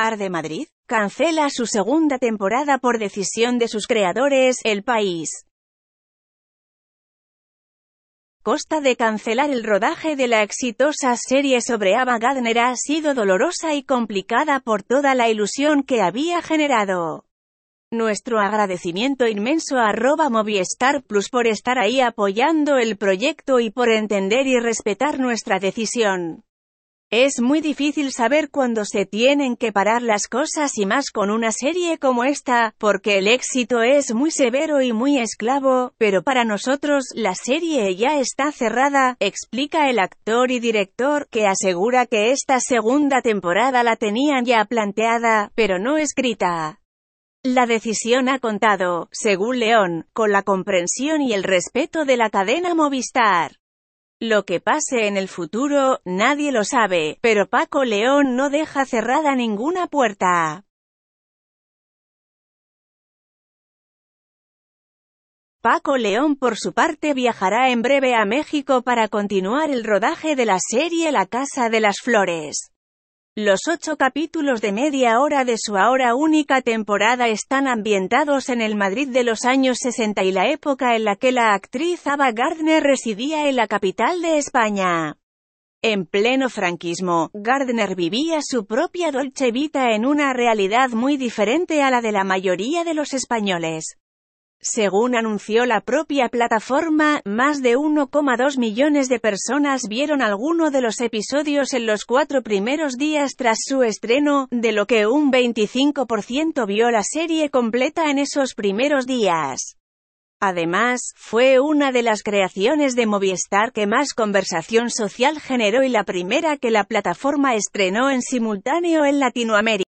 de Madrid, cancela su segunda temporada por decisión de sus creadores, El País. Costa de cancelar el rodaje de la exitosa serie sobre Ava Gardner ha sido dolorosa y complicada por toda la ilusión que había generado. Nuestro agradecimiento inmenso a arroba Movistar Plus por estar ahí apoyando el proyecto y por entender y respetar nuestra decisión. Es muy difícil saber cuándo se tienen que parar las cosas y más con una serie como esta, porque el éxito es muy severo y muy esclavo, pero para nosotros la serie ya está cerrada, explica el actor y director, que asegura que esta segunda temporada la tenían ya planteada, pero no escrita. La decisión ha contado, según León, con la comprensión y el respeto de la cadena Movistar. Lo que pase en el futuro, nadie lo sabe, pero Paco León no deja cerrada ninguna puerta. Paco León por su parte viajará en breve a México para continuar el rodaje de la serie La Casa de las Flores. Los ocho capítulos de media hora de su ahora única temporada están ambientados en el Madrid de los años 60 y la época en la que la actriz Ava Gardner residía en la capital de España. En pleno franquismo, Gardner vivía su propia Dolce Vita en una realidad muy diferente a la de la mayoría de los españoles. Según anunció la propia plataforma, más de 1,2 millones de personas vieron alguno de los episodios en los cuatro primeros días tras su estreno, de lo que un 25% vio la serie completa en esos primeros días. Además, fue una de las creaciones de Movistar que más conversación social generó y la primera que la plataforma estrenó en simultáneo en Latinoamérica.